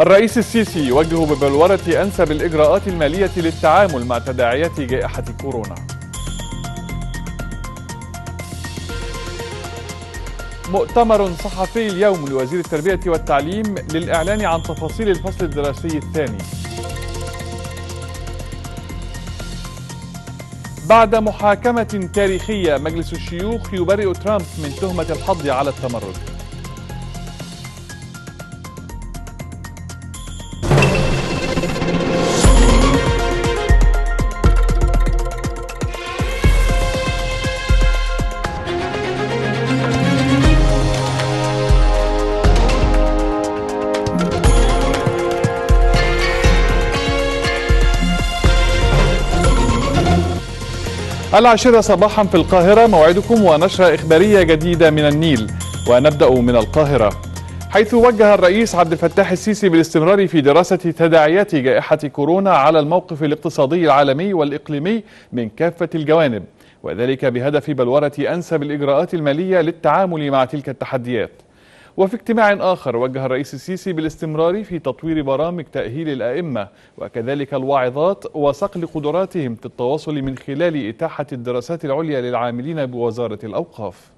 الرئيس السيسي يوجه ببلورة أنسب الإجراءات المالية للتعامل مع تداعيات جائحة كورونا مؤتمر صحفي اليوم لوزير التربية والتعليم للإعلان عن تفاصيل الفصل الدراسي الثاني بعد محاكمة تاريخية مجلس الشيوخ يبرئ ترامب من تهمة الحض على التمرد العاشرة صباحا في القاهرة موعدكم ونشرة إخبارية جديدة من النيل ونبدأ من القاهرة حيث وجه الرئيس عبد الفتاح السيسي بالاستمرار في دراسة تداعيات جائحة كورونا على الموقف الاقتصادي العالمي والإقليمي من كافة الجوانب وذلك بهدف بلورة أنسب الإجراءات المالية للتعامل مع تلك التحديات وفي اجتماع آخر وجه الرئيس السيسي بالاستمرار في تطوير برامج تأهيل الأئمة وكذلك الواعظات وصقل قدراتهم في التواصل من خلال إتاحة الدراسات العليا للعاملين بوزارة الأوقاف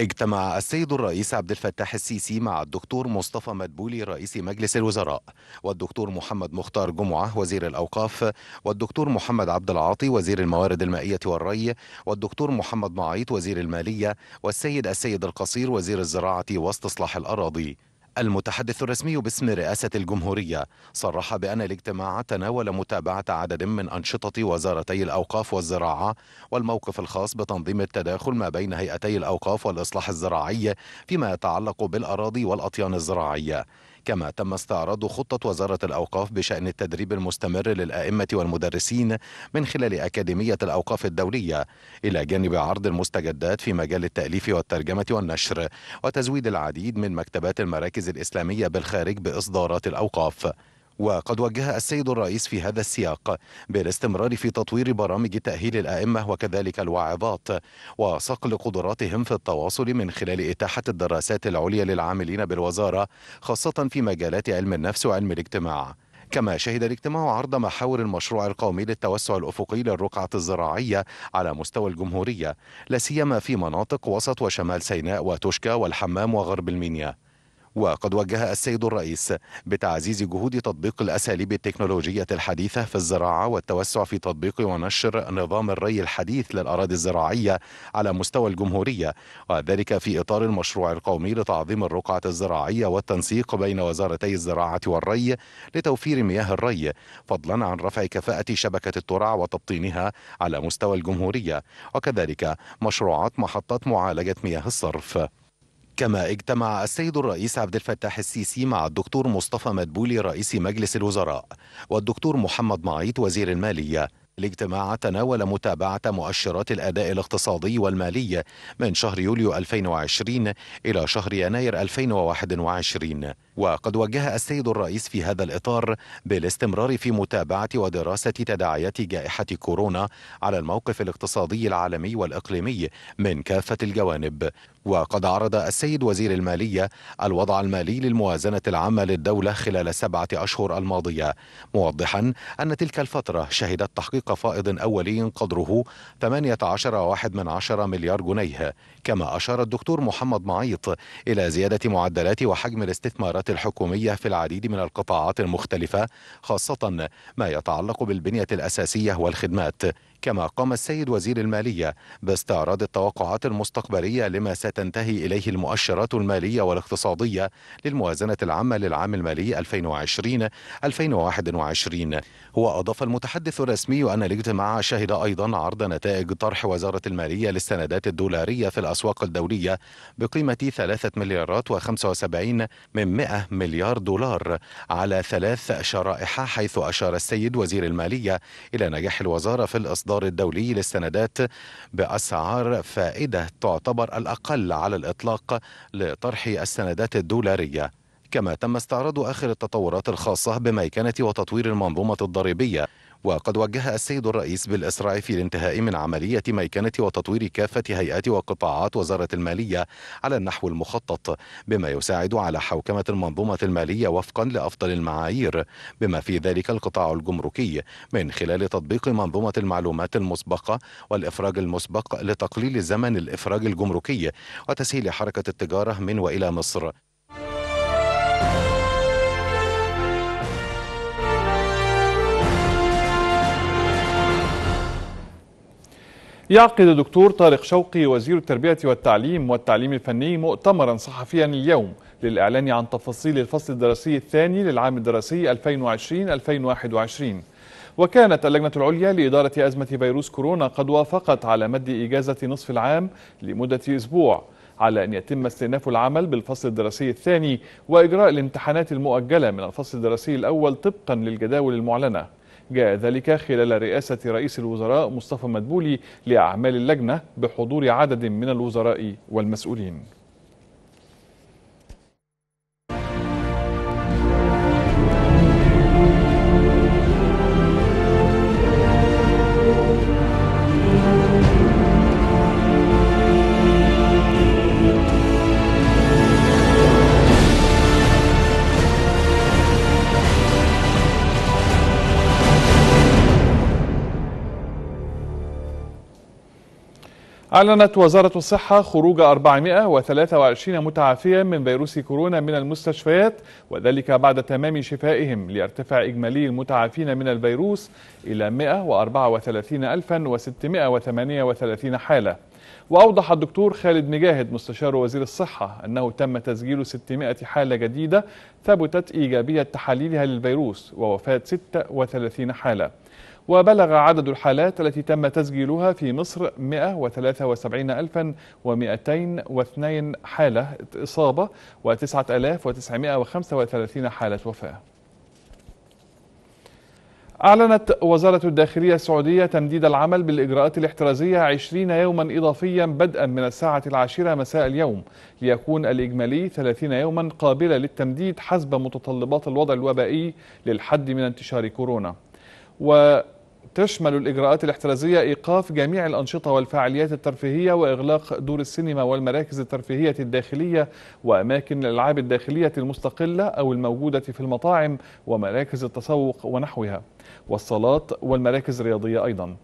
اجتمع السيد الرئيس عبد الفتاح السيسي مع الدكتور مصطفى مدبولي رئيس مجلس الوزراء والدكتور محمد مختار جمعة وزير الأوقاف والدكتور محمد عبد العاطي وزير الموارد المائية والري والدكتور محمد معيط وزير المالية والسيد السيد القصير وزير الزراعة واستصلاح الأراضي المتحدث الرسمي باسم رئاسة الجمهورية صرح بأن الاجتماع تناول متابعة عدد من أنشطة وزارتي الأوقاف والزراعة والموقف الخاص بتنظيم التداخل ما بين هيئتي الأوقاف والإصلاح الزراعي فيما يتعلق بالأراضي والأطيان الزراعية كما تم استعراض خطة وزارة الأوقاف بشأن التدريب المستمر للآئمة والمدرسين من خلال أكاديمية الأوقاف الدولية إلى جانب عرض المستجدات في مجال التأليف والترجمة والنشر وتزويد العديد من مكتبات المراكز الإسلامية بالخارج بإصدارات الأوقاف وقد وجه السيد الرئيس في هذا السياق بالاستمرار في تطوير برامج تأهيل الأئمة وكذلك الواعظات وصقل قدراتهم في التواصل من خلال إتاحة الدراسات العليا للعاملين بالوزارة خاصة في مجالات علم النفس وعلم الاجتماع كما شهد الاجتماع عرض محاور المشروع القومي للتوسع الافقي للرقعه الزراعيه على مستوى الجمهوريه لا سيما في مناطق وسط وشمال سيناء وتشكى والحمام وغرب المينيا وقد وجه السيد الرئيس بتعزيز جهود تطبيق الأساليب التكنولوجية الحديثة في الزراعة والتوسع في تطبيق ونشر نظام الري الحديث للأراضي الزراعية على مستوى الجمهورية وذلك في إطار المشروع القومي لتعظيم الرقعة الزراعية والتنسيق بين وزارتي الزراعة والري لتوفير مياه الري فضلا عن رفع كفاءة شبكة الترع وتبطينها على مستوى الجمهورية وكذلك مشروعات محطات معالجة مياه الصرف كما اجتمع السيد الرئيس عبد الفتاح السيسي مع الدكتور مصطفى مدبولي رئيس مجلس الوزراء والدكتور محمد معيط وزير الماليه الاجتماع تناول متابعة مؤشرات الأداء الاقتصادي والمالي من شهر يوليو 2020 إلى شهر يناير 2021 وقد وجه السيد الرئيس في هذا الإطار بالاستمرار في متابعة ودراسة تداعيات جائحة كورونا على الموقف الاقتصادي العالمي والإقليمي من كافة الجوانب وقد عرض السيد وزير المالية الوضع المالي للموازنة العامة للدولة خلال سبعة أشهر الماضية موضحا أن تلك الفترة شهدت تحقيق فائض أولي قدره 18.1 مليار جنيه كما أشار الدكتور محمد معيط إلى زيادة معدلات وحجم الاستثمارات الحكومية في العديد من القطاعات المختلفة خاصة ما يتعلق بالبنية الأساسية والخدمات كما قام السيد وزير المالية باستعراض التوقعات المستقبلية لما ستنتهي إليه المؤشرات المالية والاقتصادية للموازنة العامة للعام المالي 2020-2021 هو أضاف المتحدث الرسمي أن الاجتماع شهد أيضا عرض نتائج طرح وزارة المالية للسندات الدولارية في الأسواق الدولية بقيمة 3 مليارات و75 من 100 مليار دولار على ثلاث شرائح حيث أشار السيد وزير المالية إلى نجاح الوزارة في الإصدار البازار الدولي للسندات بأسعار فائدة تعتبر الأقل على الإطلاق لطرح السندات الدولارية كما تم استعراض آخر التطورات الخاصة بميكنة وتطوير المنظومة الضريبية وقد وجه السيد الرئيس بالإسراع في الانتهاء من عملية ميكنة وتطوير كافة هيئات وقطاعات وزارة المالية على النحو المخطط بما يساعد على حوكمة المنظومة المالية وفقا لأفضل المعايير بما في ذلك القطاع الجمركي من خلال تطبيق منظومة المعلومات المسبقة والإفراج المسبق لتقليل زمن الإفراج الجمركي وتسهيل حركة التجارة من وإلى مصر يعقد الدكتور طارق شوقي وزير التربية والتعليم والتعليم الفني مؤتمرا صحفيا اليوم للإعلان عن تفاصيل الفصل الدراسي الثاني للعام الدراسي 2020-2021 وكانت اللجنة العليا لإدارة أزمة فيروس كورونا قد وافقت على مد إجازة نصف العام لمدة أسبوع على أن يتم استئناف العمل بالفصل الدراسي الثاني وإجراء الامتحانات المؤجلة من الفصل الدراسي الأول طبقا للجداول المعلنة جاء ذلك خلال رئاسة رئيس الوزراء مصطفى مدبولي لأعمال اللجنة بحضور عدد من الوزراء والمسؤولين أعلنت وزارة الصحة خروج 423 متعافيا من فيروس كورونا من المستشفيات وذلك بعد تمام شفائهم ليرتفع إجمالي المتعافين من الفيروس إلى 134638 حالة وأوضح الدكتور خالد مجاهد مستشار وزير الصحة أنه تم تسجيل 600 حالة جديدة ثبتت إيجابية تحاليلها للفيروس ووفاة 36 حالة وبلغ عدد الحالات التي تم تسجيلها في مصر 173202 حالة إصابة و9935 حالة وفاة أعلنت وزارة الداخلية السعودية تمديد العمل بالإجراءات الاحترازية 20 يوما إضافيا بدءا من الساعة العاشرة مساء اليوم ليكون الإجمالي 30 يوما قابلة للتمديد حسب متطلبات الوضع الوبائي للحد من انتشار كورونا و تشمل الإجراءات الاحترازية إيقاف جميع الأنشطة والفعاليات الترفيهية وإغلاق دور السينما والمراكز الترفيهية الداخلية وأماكن الألعاب الداخلية المستقلة أو الموجودة في المطاعم ومراكز التسوق ونحوها والصالات والمراكز الرياضية أيضا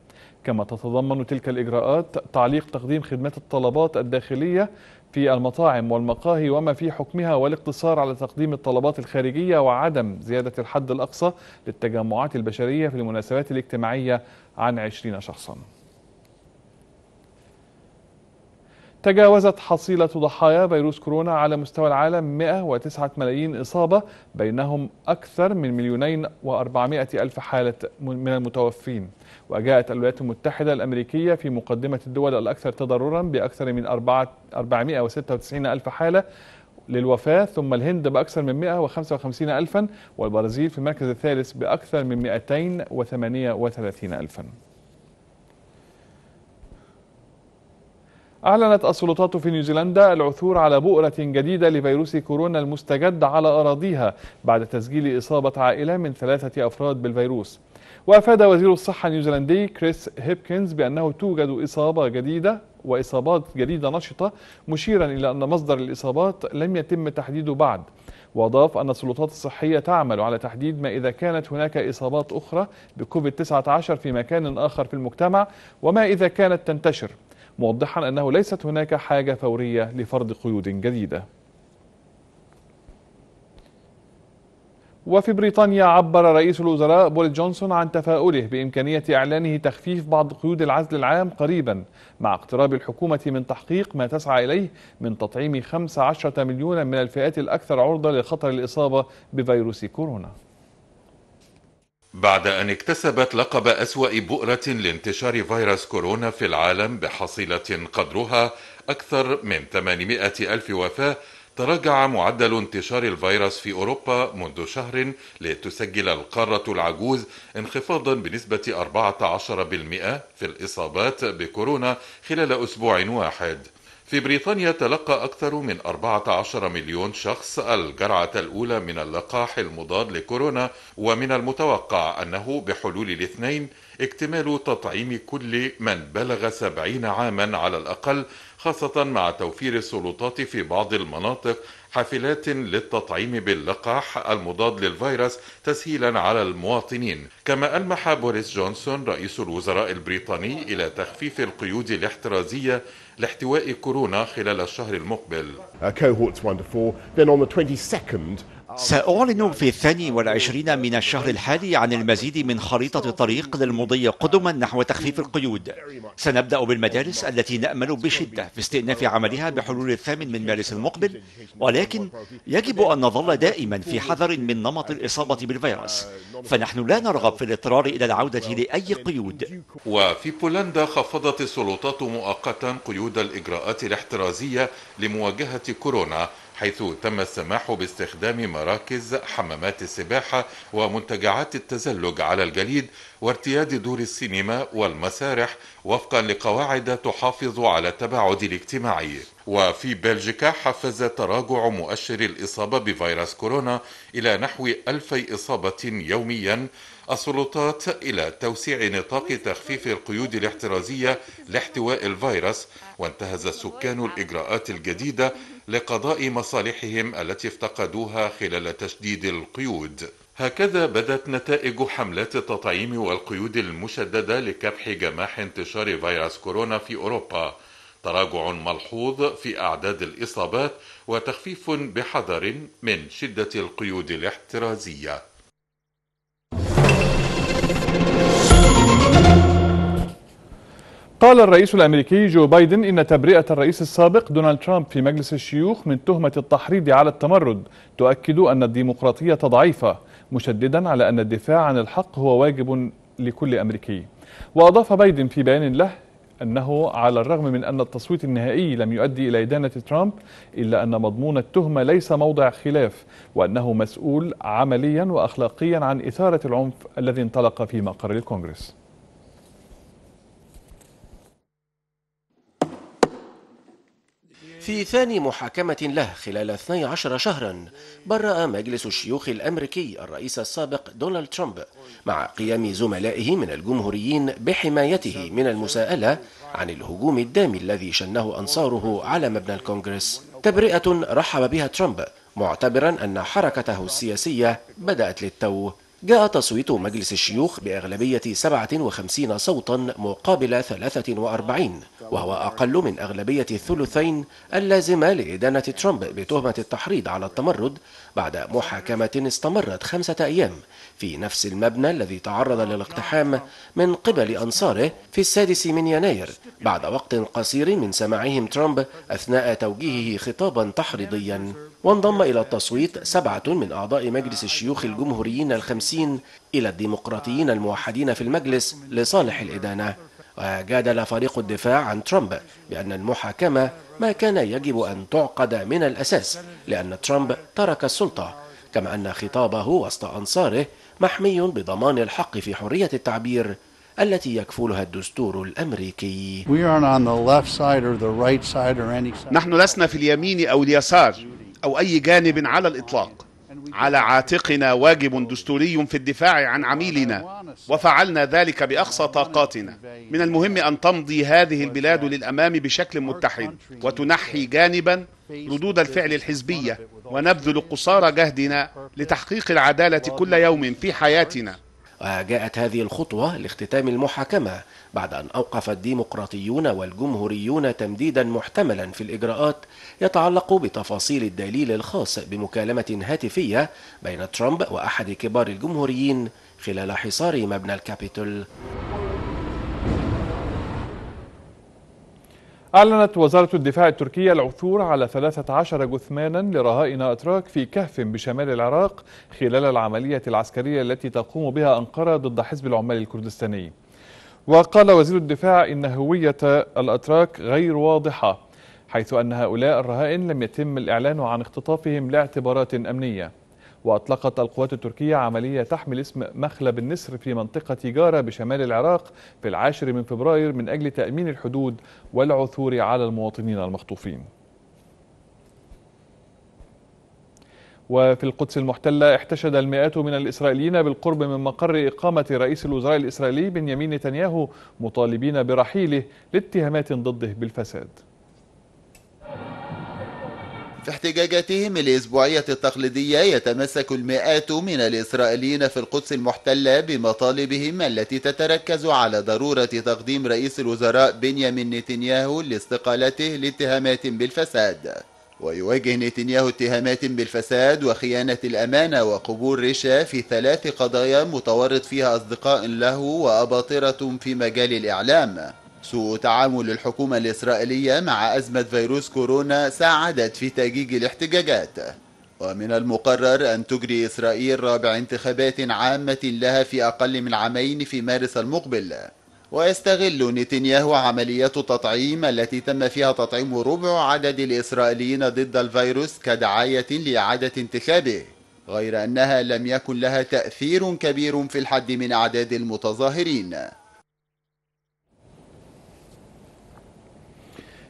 كما تتضمن تلك الإجراءات تعليق تقديم خدمات الطلبات الداخلية في المطاعم والمقاهي وما في حكمها والاقتصار على تقديم الطلبات الخارجية وعدم زيادة الحد الأقصى للتجمعات البشرية في المناسبات الاجتماعية عن 20 شخصاً تجاوزت حصيلة ضحايا فيروس كورونا على مستوى العالم 109 ملايين إصابة بينهم أكثر من مليونين و400 ألف حالة من المتوفين وجاءت الولايات المتحدة الأمريكية في مقدمة الدول الأكثر تضررا بأكثر من 496 ألف حالة للوفاة ثم الهند بأكثر من 155 ألفا والبرازيل في المركز الثالث بأكثر من 238 ألفا أعلنت السلطات في نيوزيلندا العثور على بؤرة جديدة لفيروس كورونا المستجد على أراضيها بعد تسجيل إصابة عائلة من ثلاثة أفراد بالفيروس وأفاد وزير الصحة النيوزيلندي كريس هيبكنز بأنه توجد إصابة جديدة وإصابات جديدة نشطة مشيرا إلى أن مصدر الإصابات لم يتم تحديده بعد وأضاف أن السلطات الصحية تعمل على تحديد ما إذا كانت هناك إصابات أخرى بكوفيد-19 في مكان آخر في المجتمع وما إذا كانت تنتشر موضحا أنه ليست هناك حاجة فورية لفرض قيود جديدة وفي بريطانيا عبر رئيس الوزراء بول جونسون عن تفاؤله بإمكانية إعلانه تخفيف بعض قيود العزل العام قريبا مع اقتراب الحكومة من تحقيق ما تسعى إليه من تطعيم 15 مليون من الفئات الأكثر عرضة لخطر الإصابة بفيروس كورونا بعد أن اكتسبت لقب أسوأ بؤرة لانتشار فيروس كورونا في العالم بحصيلة قدرها أكثر من 800 ألف وفاة تراجع معدل انتشار الفيروس في أوروبا منذ شهر لتسجل القارة العجوز انخفاضا بنسبة 14% في الإصابات بكورونا خلال أسبوع واحد في بريطانيا تلقى أكثر من 14 مليون شخص الجرعة الأولى من اللقاح المضاد لكورونا ومن المتوقع أنه بحلول الاثنين اكتمال تطعيم كل من بلغ 70 عاما على الأقل خاصة مع توفير السلطات في بعض المناطق حافلات للتطعيم باللقاح المضاد للفيروس تسهيلا على المواطنين كما ألمح بوريس جونسون رئيس الوزراء البريطاني إلى تخفيف القيود الاحترازية لاحتواء كورونا خلال الشهر المقبل سأعلن في الثاني والعشرين من الشهر الحالي عن المزيد من خريطة طريق للمضي قدما نحو تخفيف القيود سنبدأ بالمدارس التي نأمل بشدة في استئناف عملها بحلول الثامن من مارس المقبل ولا ولكن يجب أن نظل دائما في حذر من نمط الإصابة بالفيروس فنحن لا نرغب في الاضطرار إلى العودة لأي قيود وفي بولندا خفضت السلطات مؤقتا قيود الإجراءات الاحترازية لمواجهة كورونا حيث تم السماح باستخدام مراكز حمامات السباحة ومنتجعات التزلج على الجليد وارتياد دور السينما والمسارح وفقا لقواعد تحافظ على التباعد الاجتماعي وفي بلجيكا حفز تراجع مؤشر الإصابة بفيروس كورونا إلى نحو ألف إصابة يوميا السلطات إلى توسيع نطاق تخفيف القيود الاحترازية لاحتواء الفيروس وانتهز السكان الإجراءات الجديدة لقضاء مصالحهم التي افتقدوها خلال تشديد القيود هكذا بدت نتائج حملات التطعيم والقيود المشددة لكبح جماح انتشار فيروس كورونا في أوروبا تراجع ملحوظ في أعداد الإصابات وتخفيف بحذر من شدة القيود الاحترازية قال الرئيس الأمريكي جو بايدن إن تبرئة الرئيس السابق دونالد ترامب في مجلس الشيوخ من تهمة التحريض على التمرد تؤكد أن الديمقراطية ضعيفة مشددا على أن الدفاع عن الحق هو واجب لكل أمريكي وأضاف بايدن في بيان له أنه على الرغم من أن التصويت النهائي لم يؤدي إلى إدانة ترامب إلا أن مضمون التهمة ليس موضع خلاف وأنه مسؤول عمليا وأخلاقيا عن إثارة العنف الذي انطلق في مقر الكونغرس في ثاني محاكمة له خلال 12 شهرا برأ مجلس الشيوخ الأمريكي الرئيس السابق دونالد ترامب مع قيام زملائه من الجمهوريين بحمايته من المساءلة عن الهجوم الدامي الذي شنه أنصاره على مبنى الكونغرس تبرئة رحب بها ترامب معتبرا أن حركته السياسية بدأت للتو جاء تصويت مجلس الشيوخ بأغلبية 57 صوتا مقابل 43 وهو أقل من أغلبية الثلثين اللازمة لإدانة ترامب بتهمة التحريض على التمرد بعد محاكمة استمرت خمسة أيام في نفس المبنى الذي تعرض للاقتحام من قبل أنصاره في السادس من يناير بعد وقت قصير من سماعهم ترامب أثناء توجيهه خطابا تحريضيا وانضم إلى التصويت سبعة من أعضاء مجلس الشيوخ الجمهوريين الخمسين إلى الديمقراطيين الموحدين في المجلس لصالح الإدانة وجادل فريق الدفاع عن ترامب بأن المحاكمة ما كان يجب أن تعقد من الأساس لأن ترامب ترك السلطة كما أن خطابه وسط أنصاره محمي بضمان الحق في حرية التعبير التي يكفلها الدستور الامريكي. نحن لسنا في اليمين او اليسار او اي جانب على الاطلاق. على عاتقنا واجب دستوري في الدفاع عن عميلنا وفعلنا ذلك باقصى طاقاتنا من المهم ان تمضي هذه البلاد للامام بشكل متحد وتنحي جانبا ردود الفعل الحزبيه ونبذل قصارى جهدنا لتحقيق العداله كل يوم في حياتنا وجاءت هذه الخطوة لاختتام المحاكمة بعد أن أوقف الديمقراطيون والجمهوريون تمديدا محتملا في الإجراءات يتعلق بتفاصيل الدليل الخاص بمكالمة هاتفية بين ترامب وأحد كبار الجمهوريين خلال حصار مبنى الكابيتول أعلنت وزارة الدفاع التركية العثور على 13 جثمانا لرهائن أتراك في كهف بشمال العراق خلال العملية العسكرية التي تقوم بها أنقرة ضد حزب العمال الكردستاني وقال وزير الدفاع إن هوية الأتراك غير واضحة حيث أن هؤلاء الرهائن لم يتم الإعلان عن اختطافهم لاعتبارات أمنية وأطلقت القوات التركية عملية تحمل اسم مخلب النسر في منطقة جارة بشمال العراق في العاشر من فبراير من أجل تأمين الحدود والعثور على المواطنين المخطوفين وفي القدس المحتلة احتشد المئات من الإسرائيليين بالقرب من مقر إقامة رئيس الوزراء الإسرائيلي بنيامين نتنياهو مطالبين برحيله لاتهامات ضده بالفساد في احتجاجاتهم الأسبوعية التقليدية يتمسك المئات من الإسرائيليين في القدس المحتلة بمطالبهم التي تتركز على ضرورة تقديم رئيس الوزراء بنيامين نتنياهو لاستقالته لاتهامات بالفساد ويواجه نتنياهو اتهامات بالفساد وخيانة الأمانة وقبور رشا في ثلاث قضايا متورط فيها أصدقاء له وأباطرة في مجال الإعلام سوء تعامل الحكومة الإسرائيلية مع أزمة فيروس كورونا ساعدت في تأجيج الاحتجاجات ومن المقرر أن تجري إسرائيل رابع انتخابات عامة لها في أقل من عامين في مارس المقبل ويستغل نتنياهو عمليات التطعيم التي تم فيها تطعيم ربع عدد الإسرائيليين ضد الفيروس كدعاية لإعادة انتخابه غير أنها لم يكن لها تأثير كبير في الحد من أعداد المتظاهرين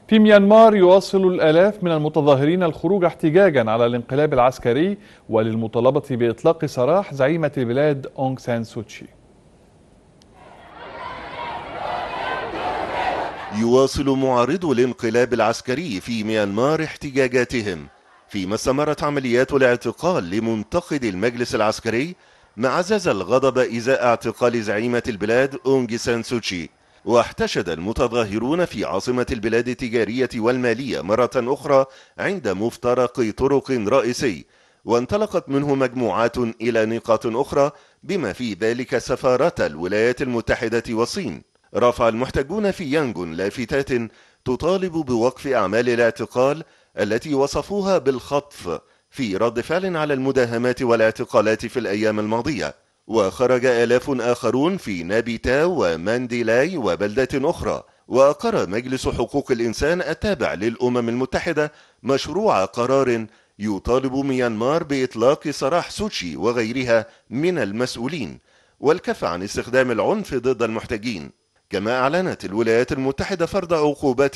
في ميانمار يواصل الآلاف من المتظاهرين الخروج احتجاجا على الانقلاب العسكري وللمطالبة بإطلاق سراح زعيمة البلاد أونغ سان سوتشي يواصل معارضو الانقلاب العسكري في ميانمار احتجاجاتهم فيما استمرت عمليات الاعتقال لمنتقد المجلس العسكري ما عزز الغضب إزاء اعتقال زعيمة البلاد اونغ سان سوتشي واحتشد المتظاهرون في عاصمة البلاد التجارية والمالية مرة أخرى عند مفترق طرق رئيسي وانطلقت منه مجموعات إلى نقاط أخرى بما في ذلك سفارة الولايات المتحدة والصين رفع المحتجون في يانجون لافتات تطالب بوقف أعمال الاعتقال التي وصفوها بالخطف في رد فعل على المداهمات والاعتقالات في الأيام الماضية وخرج آلاف آخرون في نابيتا ومانديلاي وبلدات أخرى وأقر مجلس حقوق الإنسان التابع للأمم المتحدة مشروع قرار يطالب ميانمار بإطلاق سراح سوتشي وغيرها من المسؤولين والكف عن استخدام العنف ضد المحتجين كما أعلنت الولايات المتحدة فرض عقوبات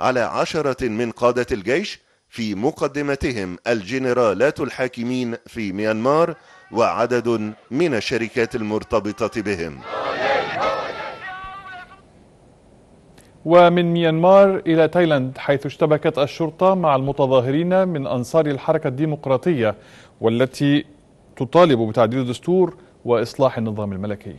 على عشرة من قادة الجيش في مقدمتهم الجنرالات الحاكمين في ميانمار وعدد من الشركات المرتبطة بهم ومن ميانمار إلى تايلاند حيث اشتبكت الشرطة مع المتظاهرين من أنصار الحركة الديمقراطية والتي تطالب بتعديل الدستور وإصلاح النظام الملكي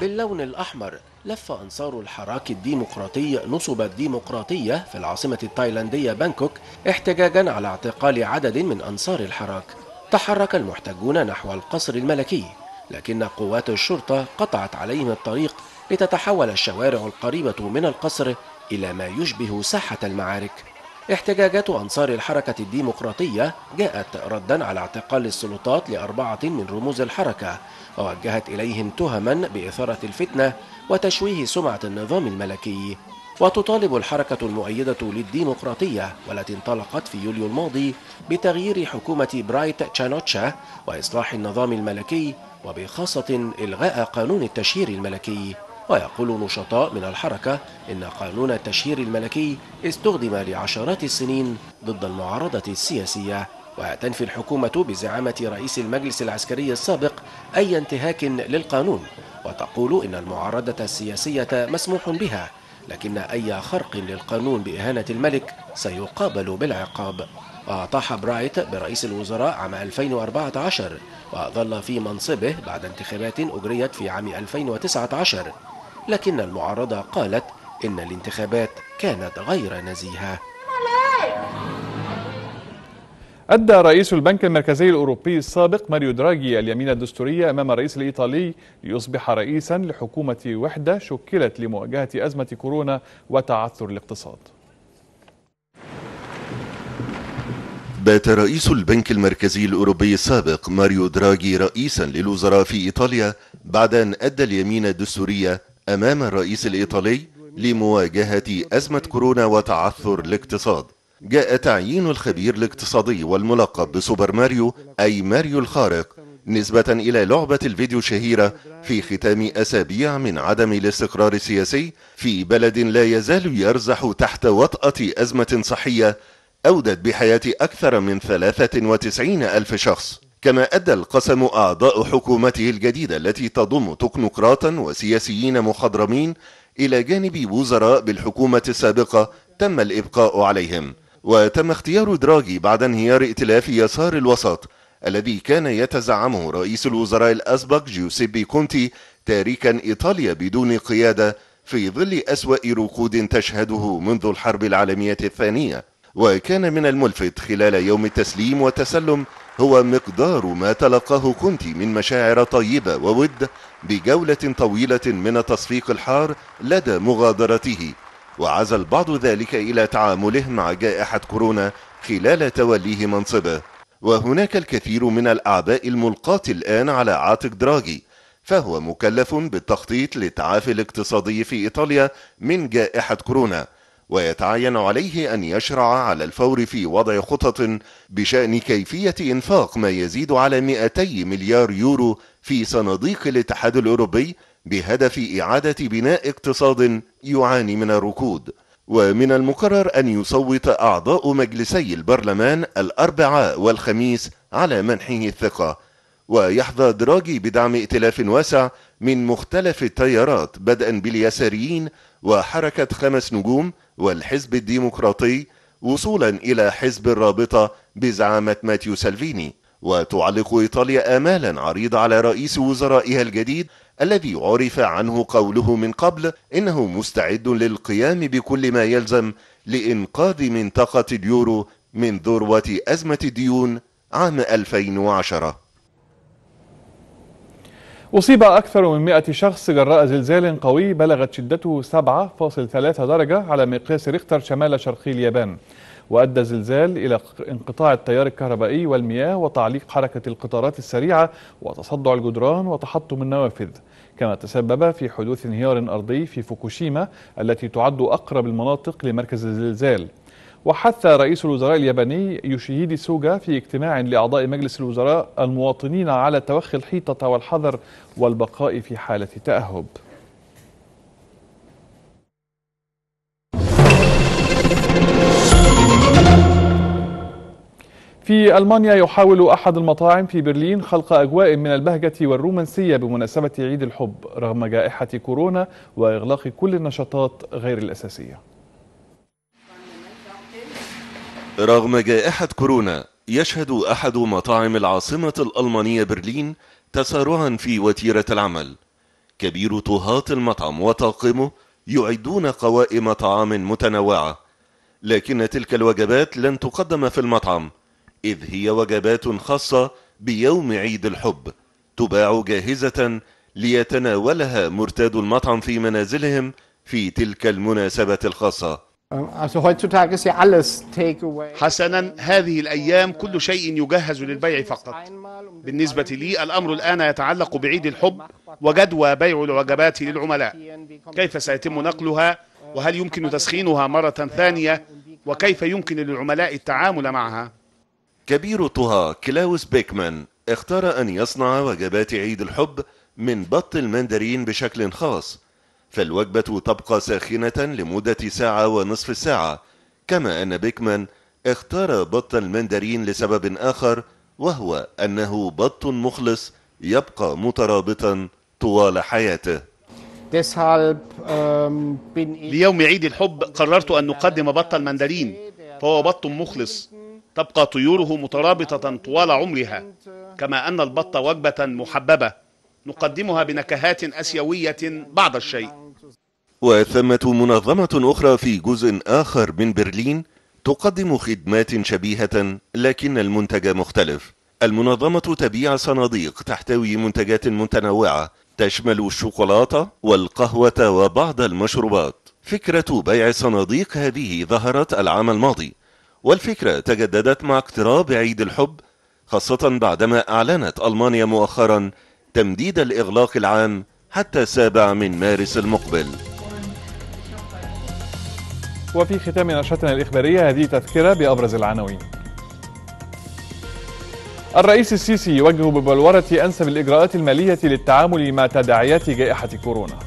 باللون الأحمر لف أنصار الحراك الديمقراطي نصب الديمقراطية في العاصمة التايلاندية بانكوك احتجاجا على اعتقال عدد من أنصار الحراك تحرك المحتجون نحو القصر الملكي لكن قوات الشرطة قطعت عليهم الطريق لتتحول الشوارع القريبة من القصر إلى ما يشبه ساحة المعارك احتجاجات أنصار الحركة الديمقراطية جاءت ردا على اعتقال السلطات لأربعة من رموز الحركة ووجهت إليهم تهما بإثارة الفتنة وتشويه سمعة النظام الملكي وتطالب الحركة المؤيدة للديمقراطية والتي انطلقت في يوليو الماضي بتغيير حكومة برايت تشانوتشا وإصلاح النظام الملكي وبخاصة إلغاء قانون التشهير الملكي ويقول نشطاء من الحركة إن قانون التشهير الملكي استخدم لعشرات السنين ضد المعارضة السياسية وتنفي الحكومة بزعامة رئيس المجلس العسكري السابق أي انتهاك للقانون وتقول إن المعارضة السياسية مسموح بها لكن أي خرق للقانون بإهانة الملك سيقابل بالعقاب وأطاح برايت برئيس الوزراء عام 2014 وظل في منصبه بعد انتخابات أجريت في عام 2019 لكن المعارضة قالت إن الانتخابات كانت غير نزيهة أدى رئيس البنك المركزي الأوروبي السابق ماريو دراجي اليمين الدستورية أمام الرئيس الإيطالي ليصبح رئيسا لحكومة وحدة شكلت لمواجهة أزمة كورونا وتعثر الاقتصاد بات رئيس البنك المركزي الأوروبي السابق ماريو دراجي رئيسا للوزراء في إيطاليا بعد أن أدى اليمين الدستورية أمام الرئيس الإيطالي لمواجهة أزمة كورونا وتعثر الاقتصاد جاء تعيين الخبير الاقتصادي والملقب بسوبر ماريو أي ماريو الخارق نسبة إلى لعبة الفيديو الشهيرة في ختام أسابيع من عدم الاستقرار السياسي في بلد لا يزال يرزح تحت وطأة أزمة صحية أودت بحياة أكثر من 93 ألف شخص كما أدى القسم أعضاء حكومته الجديدة التي تضم تكنوقراطا وسياسيين مخضرمين إلى جانب وزراء بالحكومة السابقة تم الإبقاء عليهم وتم اختيار دراجي بعد انهيار ائتلاف يسار الوسط الذي كان يتزعمه رئيس الوزراء الأسبق جيوسيبي كونتي تاركا إيطاليا بدون قيادة في ظل أسوأ ركود تشهده منذ الحرب العالمية الثانية وكان من الملفت خلال يوم التسليم والتسلم هو مقدار ما تلقاه كونتي من مشاعر طيبة وود بجولة طويلة من التصفيق الحار لدى مغادرته وعزى البعض ذلك إلى تعامله مع جائحة كورونا خلال توليه منصبه وهناك الكثير من الأعباء الملقاة الآن على عاتق دراجي فهو مكلف بالتخطيط للتعافي الاقتصادي في إيطاليا من جائحة كورونا ويتعين عليه أن يشرع على الفور في وضع خطط بشأن كيفية إنفاق ما يزيد على 200 مليار يورو في صناديق الاتحاد الأوروبي بهدف إعادة بناء اقتصاد يعاني من الركود ومن المقرر أن يصوت أعضاء مجلسي البرلمان الأربعاء والخميس على منحه الثقة ويحظى دراجي بدعم ائتلاف واسع من مختلف التيارات بدءا باليساريين وحركة خمس نجوم والحزب الديمقراطي وصولا إلى حزب الرابطة بزعامة ماتيو سالفيني وتعلق إيطاليا آمالا عريضة على رئيس وزرائها الجديد الذي عرف عنه قوله من قبل إنه مستعد للقيام بكل ما يلزم لإنقاذ منطقة اليورو من ذروة أزمة الديون عام 2010 أصيب أكثر من 100 شخص جراء زلزال قوي بلغت شدته 7.3 درجة على مقياس ريختر شمال شرقي اليابان وأدى الزلزال إلى انقطاع التيار الكهربائي والمياه وتعليق حركة القطارات السريعة وتصدع الجدران وتحطم النوافذ كما تسبب في حدوث انهيار أرضي في فوكوشيما التي تعد أقرب المناطق لمركز الزلزال وحث رئيس الوزراء الياباني يوشيهيدي سوجا في اجتماع لأعضاء مجلس الوزراء المواطنين على توخي الحيطة والحذر والبقاء في حالة تأهب في ألمانيا يحاول أحد المطاعم في برلين خلق أجواء من البهجة والرومانسية بمناسبة عيد الحب رغم جائحة كورونا وإغلاق كل النشاطات غير الأساسية رغم جائحة كورونا يشهد أحد مطاعم العاصمة الألمانية برلين تسارعا في وتيرة العمل كبير طهاة المطعم وطاقمه يعدون قوائم طعام متنوعة لكن تلك الوجبات لن تقدم في المطعم إذ هي وجبات خاصة بيوم عيد الحب تباع جاهزة ليتناولها مرتاد المطعم في منازلهم في تلك المناسبة الخاصة حسنا هذه الأيام كل شيء يجهز للبيع فقط بالنسبة لي الأمر الآن يتعلق بعيد الحب وجدوى بيع الوجبات للعملاء كيف سيتم نقلها وهل يمكن تسخينها مرة ثانية وكيف يمكن للعملاء التعامل معها كبير طه كلاوس بيكمان اختار أن يصنع وجبات عيد الحب من بط المندرين بشكل خاص فالوجبة تبقى ساخنة لمدة ساعة ونصف ساعة كما أن بيكمان اختار بط المندرين لسبب آخر وهو أنه بط مخلص يبقى مترابطا طوال حياته ليوم عيد الحب قررت أن نقدم بط المندرين فهو بط مخلص تبقى طيوره مترابطة طوال عمرها كما أن البط وجبة محببة نقدمها بنكهات اسيويه بعض الشيء وثمه منظمه اخرى في جزء اخر من برلين تقدم خدمات شبيهه لكن المنتج مختلف المنظمه تبيع صناديق تحتوي منتجات متنوعه تشمل الشوكولاته والقهوه وبعض المشروبات فكره بيع الصناديق هذه ظهرت العام الماضي والفكره تجددت مع اقتراب عيد الحب خاصه بعدما اعلنت المانيا مؤخرا تمديد الإغلاق العام حتى السابع من مارس المقبل وفي ختام نشرتنا الإخبارية هذه تذكرة بأبرز العناوين الرئيس السيسي يوجه ببلورة أنسب الإجراءات المالية للتعامل مع تداعيات جائحة كورونا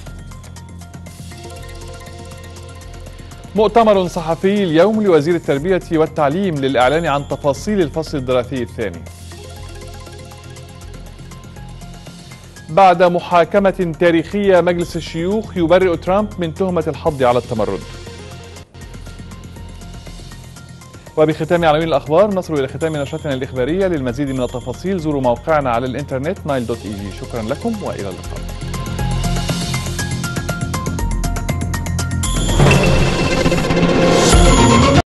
مؤتمر صحفي اليوم لوزير التربية والتعليم للإعلان عن تفاصيل الفصل الدراسي الثاني بعد محاكمة تاريخية مجلس الشيوخ يبرئ ترامب من تهمة الحض على التمرد وبختام عناوين الأخبار نصل إلى ختام نشرتنا الإخبارية للمزيد من التفاصيل زوروا موقعنا على الإنترنت نايل دوت اي شكرا لكم وإلى اللقاء